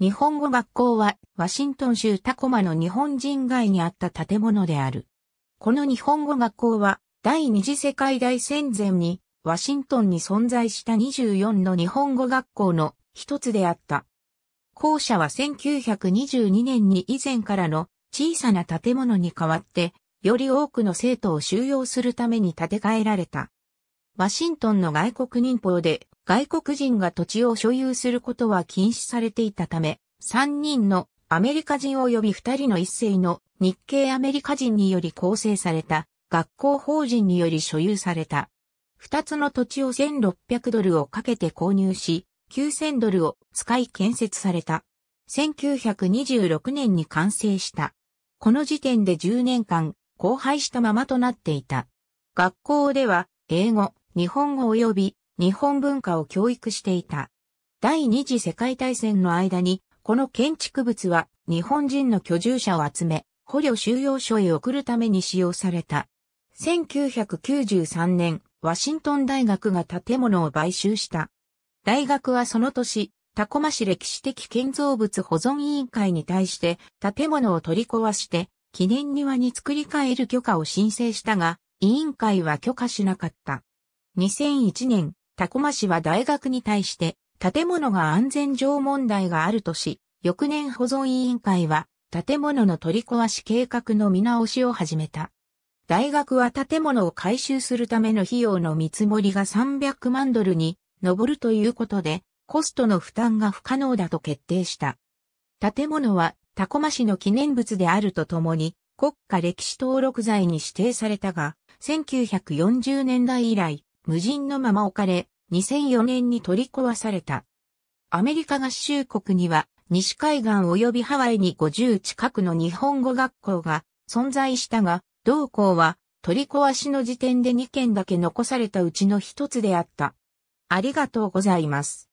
日本語学校はワシントン州タコマの日本人街にあった建物である。この日本語学校は第二次世界大戦前にワシントンに存在した24の日本語学校の一つであった。校舎は1922年に以前からの小さな建物に代わってより多くの生徒を収容するために建て替えられた。ワシントンの外国人法で外国人が土地を所有することは禁止されていたため、3人のアメリカ人及び2人の一世の日系アメリカ人により構成された学校法人により所有された。2つの土地を1600ドルをかけて購入し、9000ドルを使い建設された。1926年に完成した。この時点で10年間、荒廃したままとなっていた。学校では、英語、日本語及び日本文化を教育していた。第二次世界大戦の間に、この建築物は日本人の居住者を集め、捕虜収容所へ送るために使用された。1993年、ワシントン大学が建物を買収した。大学はその年、タコマ市歴史的建造物保存委員会に対して建物を取り壊して記念庭に作り替える許可を申請したが、委員会は許可しなかった。2001年、タコマ市は大学に対して、建物が安全上問題があるとし、翌年保存委員会は、建物の取り壊し計画の見直しを始めた。大学は建物を改修するための費用の見積もりが300万ドルに上るということで、コストの負担が不可能だと決定した。建物はタコマ市の記念物であるとともに、国家歴史登録財に指定されたが、1940年代以来、無人のまま置かれ、2004年に取り壊された。アメリカ合衆国には、西海岸及びハワイに50近くの日本語学校が存在したが、同校は取り壊しの時点で2件だけ残されたうちの一つであった。ありがとうございます。